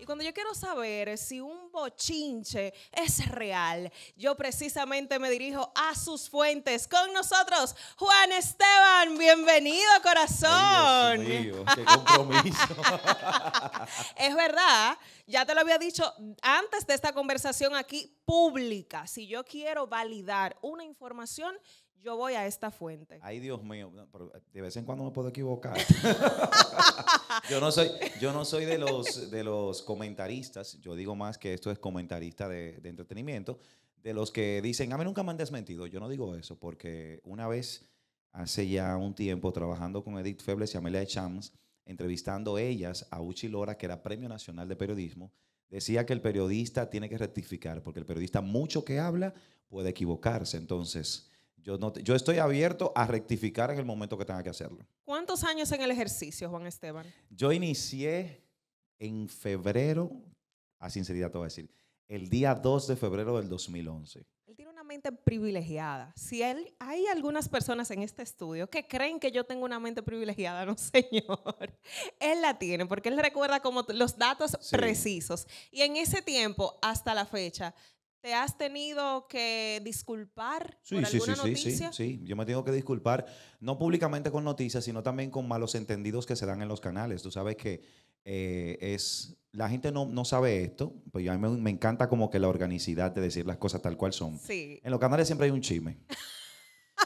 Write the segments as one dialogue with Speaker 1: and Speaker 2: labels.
Speaker 1: Y cuando yo quiero saber si un bochinche es real, yo precisamente me dirijo a sus fuentes. Con nosotros, Juan Esteban, bienvenido corazón. Dios mío, qué compromiso. es verdad, ya te lo había dicho antes de esta conversación aquí pública. Si yo quiero validar una información, yo voy a esta fuente.
Speaker 2: Ay, Dios mío, eh, de vez en cuando me puedo equivocar. yo no soy, yo no soy de los de los comentaristas, yo digo más que esto es comentarista de, de entretenimiento, de los que dicen, a mí nunca me han desmentido. Yo no digo eso, porque una vez hace ya un tiempo trabajando con Edith Febles y Amelia Chams, entrevistando ellas a Uchi Lora, que era Premio Nacional de Periodismo, decía que el periodista tiene que rectificar, porque el periodista mucho que habla puede equivocarse. Entonces, yo, estoy abierto a rectificar en el momento que tenga que hacerlo.
Speaker 1: ¿Cuántos años en el ejercicio, Juan Esteban?
Speaker 2: Yo inicié en febrero, a sinceridad te voy a decir, el día 2 de febrero del 2011. Él
Speaker 1: tiene una mente privilegiada. Si él, hay algunas personas en este estudio que creen que yo tengo una mente privilegiada, no señor. Él la tiene porque él recuerda como los datos precisos. Y en ese tiempo, hasta la fecha, ¿Te has tenido que disculpar por sí, alguna sí, noticia? Sí,
Speaker 2: sí, yo me tengo que disculpar, no públicamente con noticias, sino también con malos entendidos que se dan en los canales. Tú sabes que eh, es la gente no, sabe esto, pues a mí me, encanta como que la organicidad de decir las cosas tal cual son. En los canales siempre hay un chisme.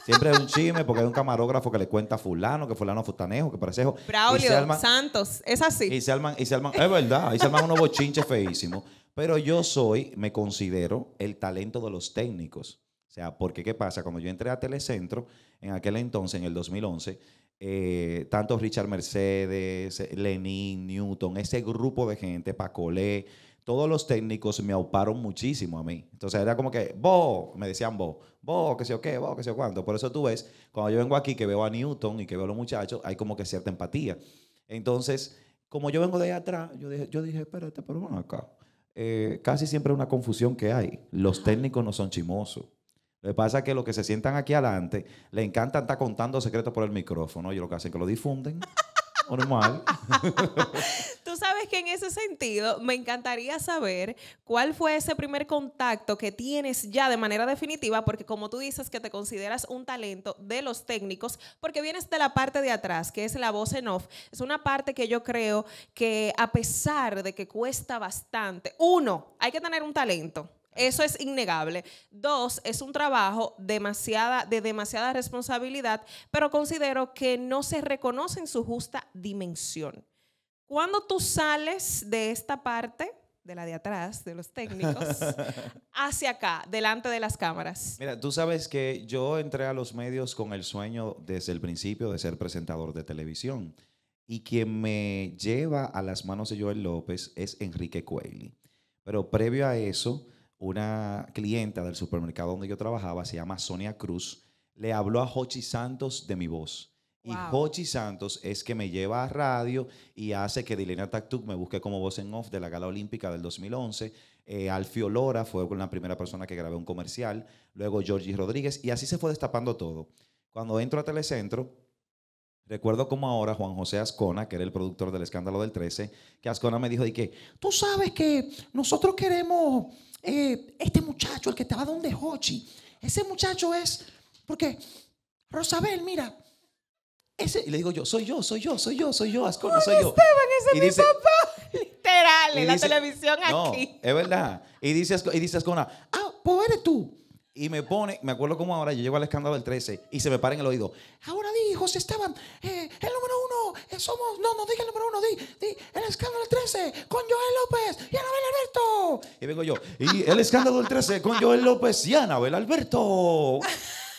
Speaker 2: Siempre hay un chisme porque hay un camarógrafo que le cuenta a fulano, que fulano futanejo, que parecejo. Braulio,
Speaker 1: Santos, es así. Y se,
Speaker 2: arman, y se es verdad, y se arman unos bochinches feísimos. Pero yo soy, me considero el talento de los técnicos. O sea, porque ¿qué pasa? Cuando yo entré a Telecentro, en aquel entonces, en el 2011, eh, tanto Richard Mercedes, eh, Lenin, Newton, ese grupo de gente, Pacolé, todos los técnicos me auparon muchísimo a mí. Entonces era como que, bo, me decían bo, bo, que sé yo qué, bo, ¿qué sé yo cuánto. Por eso tú ves, cuando yo vengo aquí que veo a Newton y que veo a los muchachos, hay como que cierta empatía. Entonces, como yo vengo de allá atrás, yo dije, yo dije espérate, pero bueno, acá. Eh, casi siempre una confusión que hay. Los técnicos no son chimosos. Lo que pasa es que los que se sientan aquí adelante le encantan estar contando secretos por el micrófono. y lo que hacen es que lo difunden. normal.
Speaker 1: Tú sabes que en ese sentido me encantaría saber cuál fue ese primer contacto que tienes ya de manera definitiva, porque como tú dices que te consideras un talento de los técnicos, porque vienes de la parte de atrás, que es la voz en off. Es una parte que yo creo que a pesar de que cuesta bastante, uno, hay que tener un talento. Eso es innegable. Dos, es un trabajo de demasiada responsabilidad, pero considero que no se reconoce en su justa dimensión. Cuando tú sales de esta parte, de la de atrás, de los técnicos, hacia acá, delante de las cámaras?
Speaker 2: Mira, tú sabes que yo entré a los medios con el sueño desde el principio de ser presentador de televisión. Y quien me lleva a las manos de Joel López es Enrique Coelho. Pero previo a eso, una clienta del supermercado donde yo trabajaba, se llama Sonia Cruz, le habló a Jochi Santos de mi voz. Y Hochi Santos es que me lleva a radio y hace que Dilena Taktuk me busque como voz en off de la Gala Olímpica del 2011. Eh, Alfio Lora fue con la primera persona que grabé un comercial. Luego Georgie Rodríguez. Y así se fue destapando todo. Cuando entro a Telecentro, recuerdo como ahora Juan José Ascona, que era el productor del escándalo del 13, que Ascona me dijo de que, tú sabes que nosotros queremos eh, este muchacho, el que estaba donde Hochi? Ese muchacho es, porque, Rosabel, mira, ese, y le digo yo, soy yo, soy yo, soy yo, soy yo, Ascona, soy yo. Esteban, ese es mi papá.
Speaker 1: Literal, en la televisión no, aquí. Es
Speaker 2: verdad. Y dice, y dice Ascona,
Speaker 1: ah, pues eres tú.
Speaker 2: Y me pone, me acuerdo como ahora, yo llego al escándalo del 13 y se me para en el oído. Ahora di, José Esteban, eh, el número uno, eh, somos, no, no diga el número uno, di, di, el escándalo del 13 con Joel López y Anabel Alberto. Y vengo yo, y el escándalo del 13 con Joel López y Anabel Alberto.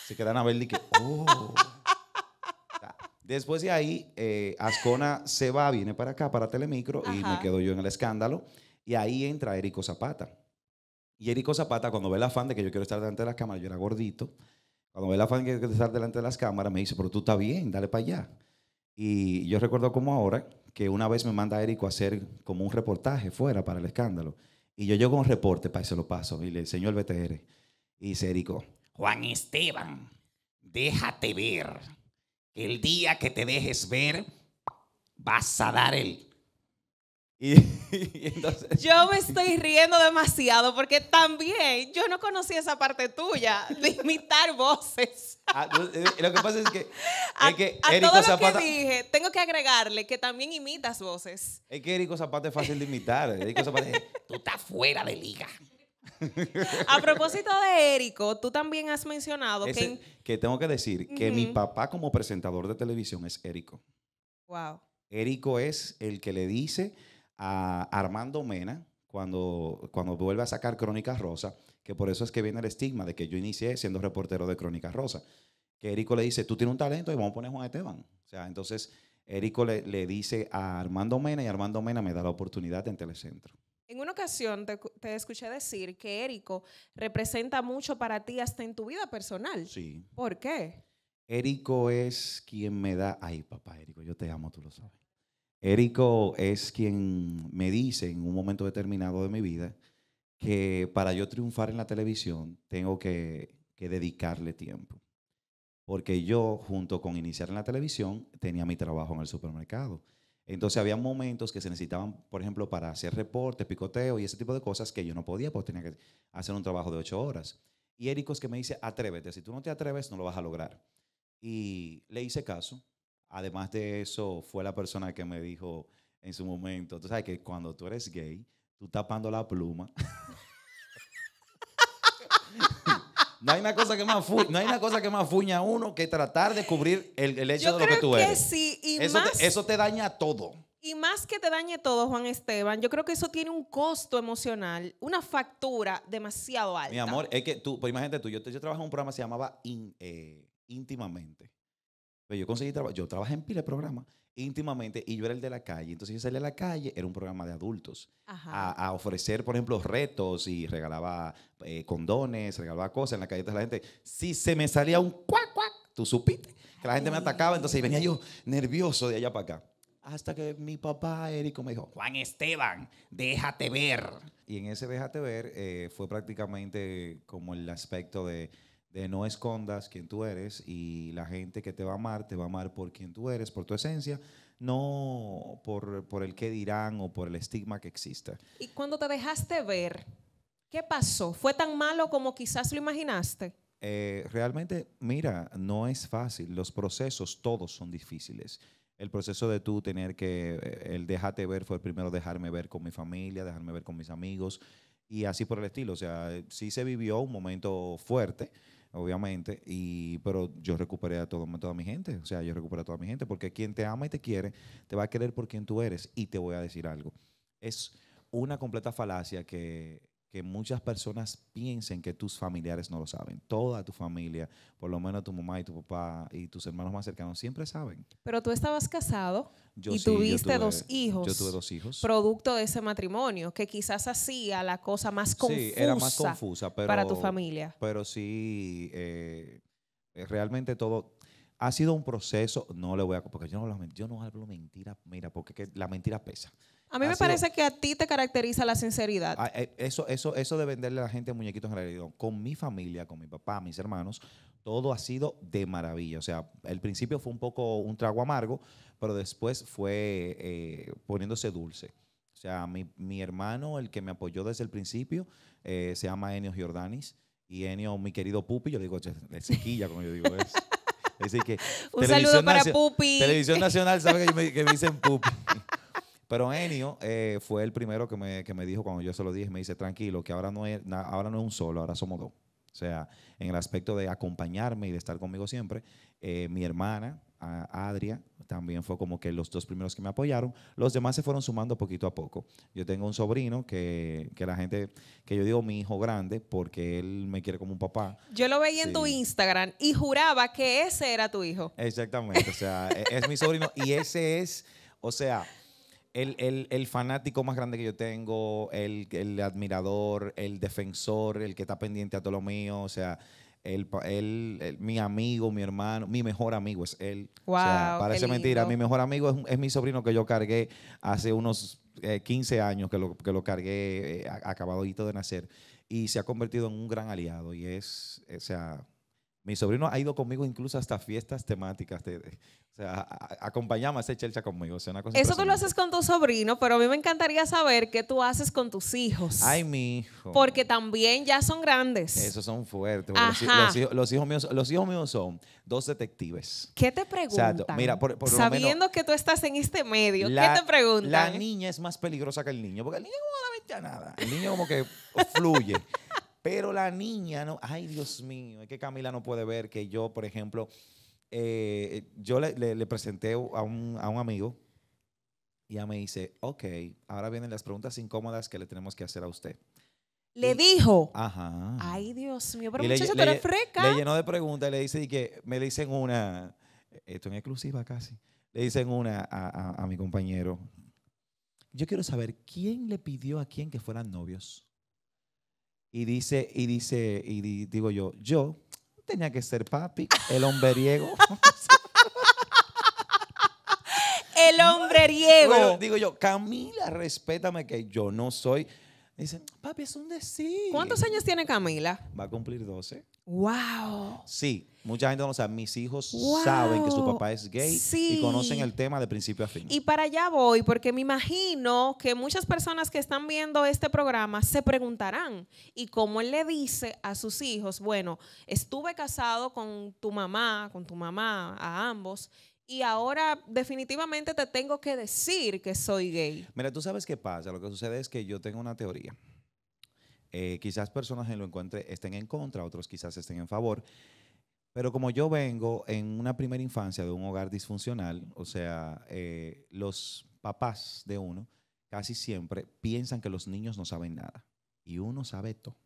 Speaker 2: Se a Anabel y que, oh. Después de ahí, eh, Ascona se va, viene para acá, para Telemicro, y me quedo yo en el escándalo. Y ahí entra Érico Zapata. Y Érico Zapata, cuando ve la afán de que yo quiero estar delante de las cámaras, yo era gordito, cuando ve la afán de que quiero estar delante de las cámaras, me dice, pero tú está bien, dale para allá. Y yo recuerdo como ahora que una vez me manda Erico a hacer como un reportaje fuera para el escándalo. Y yo llego un reporte para eso lo paso y le enseño el BTR. Y dice Érico, Juan Esteban, déjate ver el día que te dejes ver, vas a dar el... Y,
Speaker 1: Yo me estoy riendo demasiado porque también yo no conocía esa parte tuya de imitar voces.
Speaker 2: Ah, eh, lo que pasa es que, que Zapata, dije,
Speaker 1: tengo que agregarle que también imitas voces.
Speaker 2: Es que Erico Zapata es fácil de imitar. Zapata
Speaker 1: tú estás fuera de liga. A propósito de Érico, tú también has mencionado que...
Speaker 2: tengo que decir que mi papá como presentador de televisión es Érico. Wow. Érico es el que le dice a Armando Mena, cuando, cuando vuelve a sacar Crónicas Rosa, que por eso es que viene el estigma de que yo inicié siendo reportero de Crónicas Rosa, que Érico le dice, tú tienes un talento y vamos a poner Juan Esteban. O sea, entonces... Érico le, le, dice a Armando Mena y Armando Mena me da la oportunidad en Telecentro.
Speaker 1: En una ocasión te, escuché decir que Érico representa mucho para ti hasta en tu vida personal. Sí. ¿Por qué?
Speaker 2: Érico es quien me da... Ay, papá, Érico, yo te amo, tú lo sabes. Érico es quien me dice en un momento determinado de mi vida que para yo triunfar en la televisión tengo que, que dedicarle tiempo. Porque yo, junto con iniciar en la televisión, tenía mi trabajo en el supermercado. Entonces había momentos que se necesitaban, por ejemplo, para hacer reportes, picoteo y ese tipo de cosas que yo no podía porque tenía que hacer un trabajo de ocho horas. Y Érico que me dice, atrévete, si tú no te atreves no lo vas a lograr. Y le hice caso. Además de eso, fue la persona que me dijo en su momento, tú sabes que cuando tú eres gay, tú tapando la pluma. No hay una cosa que más fuña, no hay una cosa que más fuña a uno que tratar de cubrir el, hecho de lo que tú eres. Que sí, y eso, más... te, eso te daña todo.
Speaker 1: Y más que te dañe todo, Juan Esteban, yo creo que eso tiene un costo emocional, una factura demasiado alta. Mi amor,
Speaker 2: es que tú, pues imagínate tú, yo, yo trabajaba en un programa que se llamaba eh, Íntimamente. Pero pues, yo conseguí trabajo, yo trabajé en pile programa íntimamente y yo era el de la calle. Entonces yo salía a la calle, era un programa de adultos, a, a, ofrecer, por ejemplo, retos y regalaba eh, condones, regalaba cosas en la calle. entonces, la gente, si se me salía un cuac, cuac, tú supiste, que la gente me atacaba, entonces venía yo nervioso de allá para acá. Hasta que mi papá, Érico, me dijo, Juan Esteban, déjate ver. Y en ese déjate ver eh, fue prácticamente como el aspecto de de no escondas quién tú eres y la gente que te va a amar, te va a amar por quién tú eres, por tu esencia, no por, el que dirán o por el estigma que exista.
Speaker 1: Y cuando te dejaste ver, ¿qué pasó? ¿Fue tan malo como quizás lo imaginaste?
Speaker 2: Eh, realmente, mira, no es fácil. Los procesos todos son difíciles. El proceso de tú tener que, eh, el dejarte ver fue el primero dejarme ver con mi familia, dejarme ver con mis amigos y así por el estilo. O sea, sí se vivió un momento fuerte obviamente, y, pero yo recuperé a toda mi gente, o sea, yo recuperé a toda mi gente, porque quien te ama y te quiere, te va a querer por quien tú eres, y te voy a decir algo. Es una completa falacia que que muchas personas piensen que tus familiares no lo saben. Toda tu familia, por lo menos tu mamá y tu papá y tus hermanos más cercanos, siempre saben.
Speaker 1: Pero tú estabas casado y tuviste dos hijos. Yo tuve dos hijos. Producto de ese matrimonio, que quizás hacía la cosa más confusa. para tu familia.
Speaker 2: Pero sí, eh, realmente todo, ha sido un proceso, no le voy a, porque yo no, yo no hablo mentira, mira, porque la mentira pesa. A mí me parece
Speaker 1: que a ti te caracteriza la sinceridad. Ah,
Speaker 2: eh, eso, eso, eso de venderle a la gente muñequitos en realidad. Con mi familia, con mi papá, mis hermanos, todo ha sido de maravilla. O sea, el principio fue un poco un trago amargo, pero después fue eh, poniéndose dulce. O sea, mi, mi, hermano, el que me apoyó desde el principio, eh, se llama Enio Giordanis. Y Enio, mi querido Pupi, yo le digo, sequilla, como yo digo, Un saludo para Pupi. Televisión Nacional sabe que me dicen Pupi. Pero Enio eh, fue el primero que me, dijo cuando yo se lo dije, me dice, tranquilo, que ahora no, es, ahora no es un solo, ahora somos dos. O sea, en el aspecto de acompañarme y de estar conmigo siempre, eh, mi hermana, Adria, también fue como que los dos primeros que me apoyaron. Los demás se fueron sumando poquito a poco. Yo tengo un sobrino que, la gente, que yo digo mi hijo grande, porque él me quiere como un papá.
Speaker 1: Yo lo veía en tu Instagram y juraba que ese era tu hijo.
Speaker 2: Exactamente, o sea, es, es mi sobrino y ese es, o sea, el, el, fanático más grande que yo tengo, el, admirador, el defensor, el que está pendiente a todo lo mío, o sea, el, mi amigo, mi hermano, mi mejor amigo es él.
Speaker 1: Wow, parece mentira, mi
Speaker 2: mejor amigo es, mi sobrino que yo cargué hace unos 15 eh, años que lo, que lo cargué eh, acabado acabadito de nacer y se ha convertido en un gran aliado y es, o sea, mi sobrino ha ido conmigo incluso hasta fiestas temáticas. De, o sea, acompañamos a hacer chelcha conmigo. Eso tú lo haces
Speaker 1: con tu sobrino, pero a mí me encantaría saber qué tú haces con tus hijos. Ay, mi hijo. Porque también ya son grandes. Esos
Speaker 2: son fuertes. Los, hijos, míos, los hijos míos son dos detectives. ¿Qué te preguntan? mira, por, Sabiendo lo
Speaker 1: menos, que tú estás en este medio, ¿qué te preguntan? La niña
Speaker 2: es más peligrosa que el niño, porque el niño
Speaker 1: como no ya nada. El niño como
Speaker 2: que fluye. Pero la niña, no, ay Dios mío, es que Camila no puede ver que yo, por ejemplo, eh, yo le, presenté a un, amigo y ya me dice, ok, ahora vienen las preguntas incómodas que le tenemos que hacer a usted.
Speaker 1: Le dijo.
Speaker 2: Ajá.
Speaker 1: Ay, Dios mío, pero muchacho, tú eres freca. Le llenó de
Speaker 2: preguntas y le dice, y que me dicen una, esto en exclusiva casi, le dicen una a, mi compañero. Yo quiero saber quién le pidió a quién que fueran novios. Y dice, y dice, y digo yo, yo, tenía que ser papi, el hombre riego.
Speaker 1: el riego. Bueno,
Speaker 2: digo yo, Camila, respétame que yo no soy. Dicen,
Speaker 1: papi, es un decir. ¿Cuántos años tiene Camila?
Speaker 2: Va a cumplir 12.
Speaker 1: ¡Wow!
Speaker 2: Sí, Mucha gente Mis hijos saben que su papá es gay y conocen el tema de principio a fin. Y
Speaker 1: para allá voy, porque me imagino que muchas personas que están viendo este programa se preguntarán, ¿y cómo él le dice a sus hijos? Bueno, estuve casado con tu mamá, con tu mamá, a ambos, y ahora definitivamente te tengo que decir que soy gay.
Speaker 2: Mira, tú sabes qué pasa. Lo que sucede es que yo tengo una teoría. Eh, quizás personas en lo encuentre estén en contra, otros quizás estén en favor. Pero como yo vengo en una primera infancia de un hogar disfuncional, o sea, eh, los papás de uno casi siempre piensan que los niños no saben nada y uno sabe todo.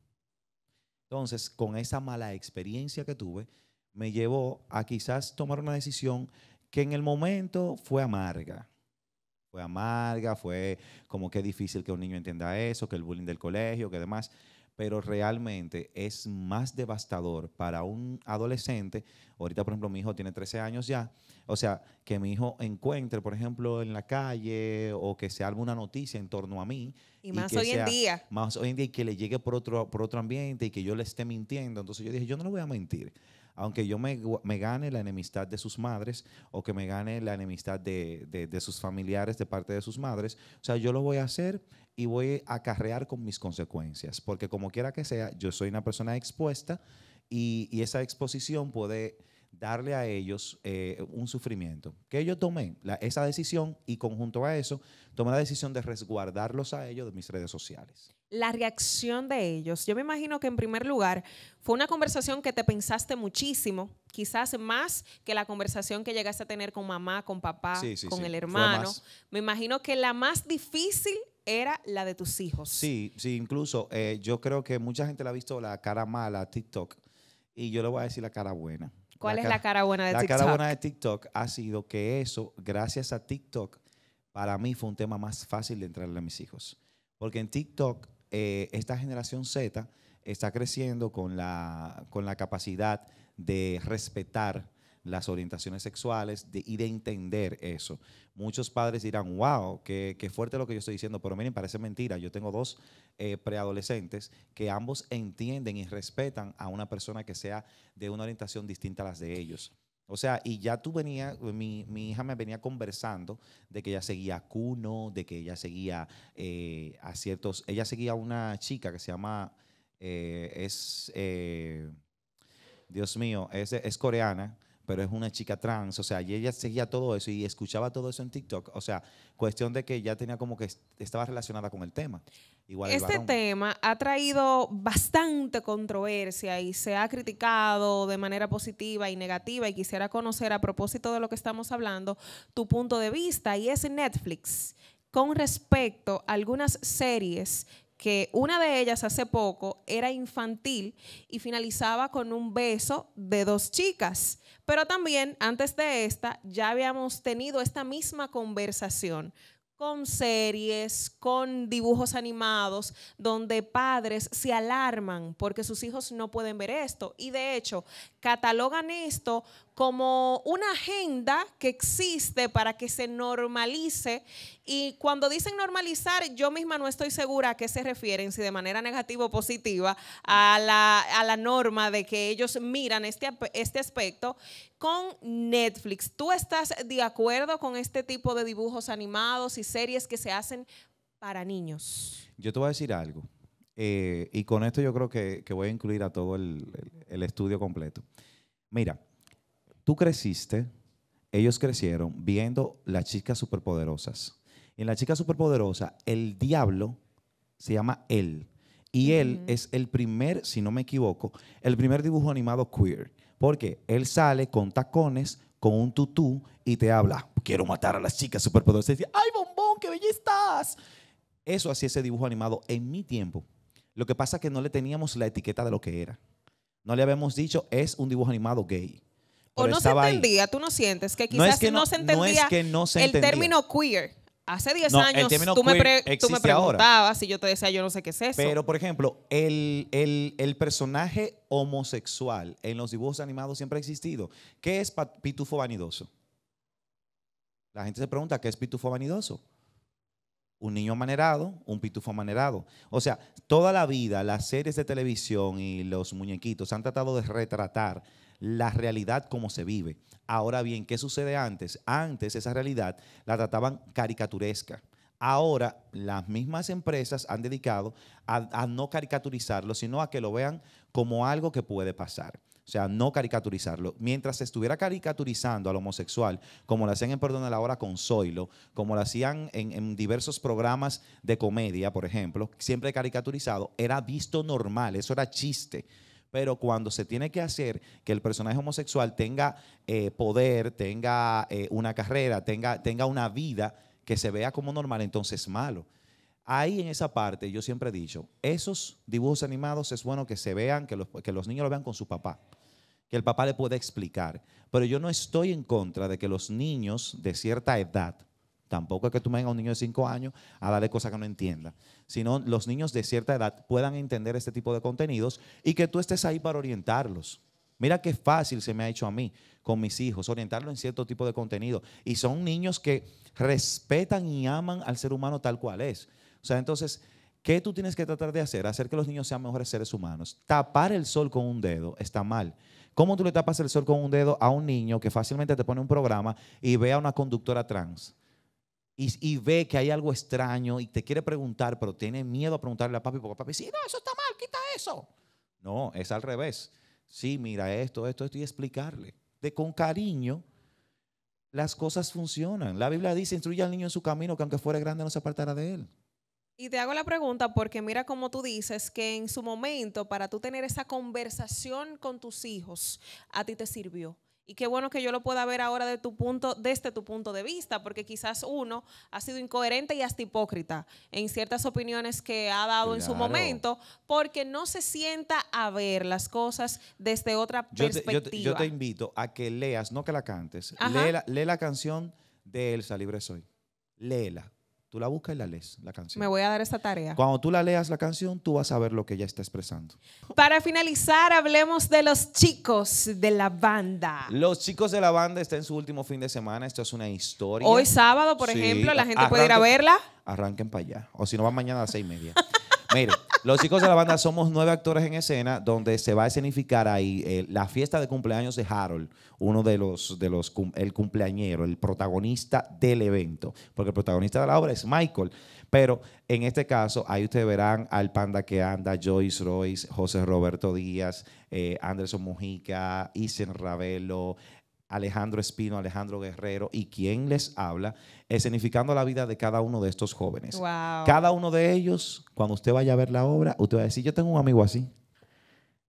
Speaker 2: Entonces, con esa mala experiencia que tuve, me llevó a quizás tomar una decisión que en el momento fue amarga. Fue amarga, fue como que difícil que un niño entienda eso, que el bullying del colegio, que demás pero realmente es más devastador para un adolescente. Ahorita, por ejemplo, mi hijo tiene 13 años ya. O sea, que mi hijo encuentre, por ejemplo, en la calle o que se haga una noticia en torno a mí. Y, más hoy en día. Más hoy en día y que le llegue por otro, por otro ambiente y que yo le esté mintiendo. Entonces yo dije, yo no le voy a mentir aunque yo me, gane la enemistad de sus madres o que me gane la enemistad de, sus familiares de parte de sus madres, o sea, yo lo voy a hacer y voy a acarrear con mis consecuencias, porque como quiera que sea, yo soy una persona expuesta y, esa exposición puede darle a ellos eh, un sufrimiento. Que ellos tomen esa decisión y conjunto a eso, tomen la decisión de resguardarlos a ellos de mis redes
Speaker 1: sociales la reacción de ellos. Yo me imagino que en primer lugar fue una conversación que te pensaste muchísimo, quizás más que la conversación que llegaste a tener con mamá, con papá, con el hermano. Me imagino que la más difícil era la de tus hijos.
Speaker 2: Sí, sí, incluso eh, yo creo que mucha gente la ha visto la cara mala, TikTok, y yo le voy a decir la cara buena.
Speaker 1: ¿Cuál es la cara buena de TikTok? La cara buena
Speaker 2: de TikTok ha sido que eso, gracias a TikTok, para mí fue un tema más fácil de entrarle a mis hijos. Porque en TikTok eh, esta generación Z está creciendo con la, capacidad de respetar las orientaciones sexuales y de entender eso. Muchos padres dirán, wow, qué, fuerte lo que yo estoy diciendo, pero miren, parece mentira. Yo tengo dos eh, preadolescentes que ambos entienden y respetan a una persona que sea de una orientación distinta a las de ellos. O sea, y ya tú venías, eh, mi, mi, hija me venía conversando de que ella seguía a Kuno, de que ella seguía eh, a ciertos, ella seguía a una chica que se llama, eh, es, Dios mío, es, es coreana, pero es una chica trans, o sea, y ella seguía todo eso y escuchaba todo eso en TikTok, o sea, cuestión de que ya tenía como que estaba relacionada con el tema este
Speaker 1: tema ha traído bastante controversia y se ha criticado de manera positiva y negativa y quisiera conocer a propósito de lo que estamos hablando tu punto de vista y es Netflix con respecto a algunas series que una de ellas hace poco era infantil y finalizaba con un beso de dos chicas. Pero también antes de esta ya habíamos tenido esta misma conversación con series, con dibujos animados, donde padres se alarman porque sus hijos no pueden ver esto. Y de hecho, catalogan esto como una agenda que existe para que se normalice. Y cuando dicen normalizar, yo misma no estoy segura a qué se refieren, si de manera negativa o positiva, a la, a la norma de que ellos miran este, este aspecto con Netflix. ¿Tú estás de acuerdo con este tipo de dibujos animados y series que se hacen para niños?
Speaker 2: Yo te voy a decir algo. Eh, y con esto yo creo que, voy a incluir a todo el, estudio completo. Mira, tú creciste, ellos crecieron viendo las chicas superpoderosas. En la chica superpoderosa, el diablo se llama él. Y él es el primer, si no me equivoco, el primer dibujo animado queer. Porque él sale con tacones, con un tutú y te habla, quiero matar a las chicas superpoderosas. Y dice, ay, bombón, qué bella estás. Eso hacía ese dibujo animado en mi tiempo. Lo que pasa es que no le teníamos la etiqueta de lo que era. No le habíamos dicho, es un dibujo animado gay. o no se entendía,
Speaker 1: tú no sientes que quizás no, se entendía no es que no se el término queer. Hace 10 años tú me, preguntabas si yo te decía yo no sé qué es eso. Pero,
Speaker 2: por ejemplo, el, el, personaje homosexual en los dibujos animados siempre ha existido. ¿Qué es Pitufo Vanidoso? La gente se pregunta, ¿qué es Pitufo Vanidoso? un niño amanerado, un pitufo amanerado. O sea, toda la vida las series de televisión y los muñequitos han tratado de retratar la realidad como se vive. Ahora bien, ¿qué sucede antes? Antes esa realidad la trataban caricaturesca. Ahora las mismas empresas han dedicado a, a no caricaturizarlo, sino a que lo vean como algo que puede pasar. O sea, no caricaturizarlo. Mientras se estuviera caricaturizando al homosexual, como lo hacían en Perdón de la Hora con Zoilo, como lo hacían en, diversos programas de comedia, por ejemplo, siempre caricaturizado, era visto normal, eso era chiste. Pero cuando se tiene que hacer que el personaje homosexual tenga eh, poder, tenga eh, una carrera, tenga, tenga una vida que se vea como normal, entonces es malo. Ahí en esa parte yo siempre he dicho, esos dibujos animados es bueno que se vean, que los, que los niños lo vean con su papá que el papá le puede explicar. Pero yo no estoy en contra de que los niños de cierta edad, tampoco es que tú vengas a un niño de 5 años a darle cosas que no entienda, sino los niños de cierta edad puedan entender este tipo de contenidos y que tú estés ahí para orientarlos. Mira qué fácil se me ha hecho a mí con mis hijos, orientarlos en cierto tipo de contenido. Y son niños que respetan y aman al ser humano tal cual es. O sea, entonces, ¿qué tú tienes que tratar de hacer? Hacer que los niños sean mejores seres humanos. Tapar el sol con un dedo está mal. ¿Cómo tú le tapas el sol con un dedo a un niño que fácilmente te pone un programa y ve a una conductora trans? Y, ve que hay algo extraño y te quiere preguntar, pero tiene miedo a preguntarle a papi, porque papi dice,
Speaker 1: no, eso está mal, quita eso.
Speaker 2: No, es al revés. Sí, mira esto, esto, esto, y explicarle. De con cariño, las cosas funcionan. La Biblia dice, instruye al niño en su camino, que aunque fuera grande no se apartará de él.
Speaker 1: Y te hago la pregunta porque mira como tú dices que en su momento para tú tener esa conversación con tus hijos, a ti te sirvió. Y qué bueno que yo lo pueda ver ahora tu punto, desde tu punto de vista, porque quizás uno ha sido incoherente y hasta hipócrita en ciertas opiniones que ha dado en su momento, porque no se sienta a ver las cosas desde otra perspectiva. yo, te,
Speaker 2: invito a que leas, no que la cantes, lee la, lee la, canción de Elsa, Libre Soy. Léela. Tú la buscas y la lees, la canción. Me voy
Speaker 1: a dar esta tarea.
Speaker 2: Cuando tú la leas la canción, tú vas a ver lo que ella está expresando.
Speaker 1: Para finalizar, hablemos de los chicos de la banda.
Speaker 2: Los chicos de la banda están en su último fin de semana. Esto es una historia. Hoy sábado, por ejemplo, la gente puede ir a verla. Arranquen para allá. O si no, va mañana a las seis y media. Mire, los chicos de la banda somos nueve actores en escena, donde se va a escenificar ahí eh, la fiesta de cumpleaños de Harold, uno de los, de los, el cumpleañero, el protagonista del evento, porque el protagonista de la obra es Michael. Pero en este caso, ahí ustedes verán al panda que anda, Joyce Royce, José Roberto Díaz, eh, Anderson Mujica, Isen Ravelo, Alejandro Espino, Alejandro Guerrero y quien les habla, escenificando la vida de cada uno de estos jóvenes. Cada uno de ellos, cuando usted vaya a ver la obra, usted va a decir, yo tengo un amigo así.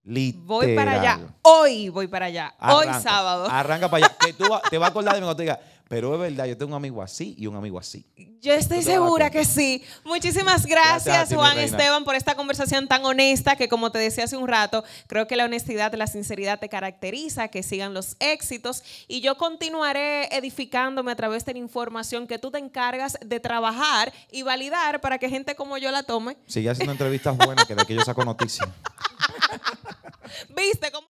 Speaker 2: Voy para allá,
Speaker 1: hoy voy para allá, hoy sábado.
Speaker 2: Arranca para allá, que tú te va a acordar de mí cuando te diga, pero es verdad, yo tengo un amigo así y un amigo así.
Speaker 1: Yo estoy ah, segura pues, que sí. Muchísimas gracias, Juan Esteban, por esta conversación tan honesta que, como te decía hace un rato, creo que la honestidad, la sinceridad te caracteriza, que sigan los éxitos. Y yo continuaré edificándome a través de la información que tú te encargas de trabajar y validar para que gente como yo la tome. Sigue
Speaker 2: haciendo entrevistas buenas, que de aquí yo saco noticias.
Speaker 1: ¿Viste cómo?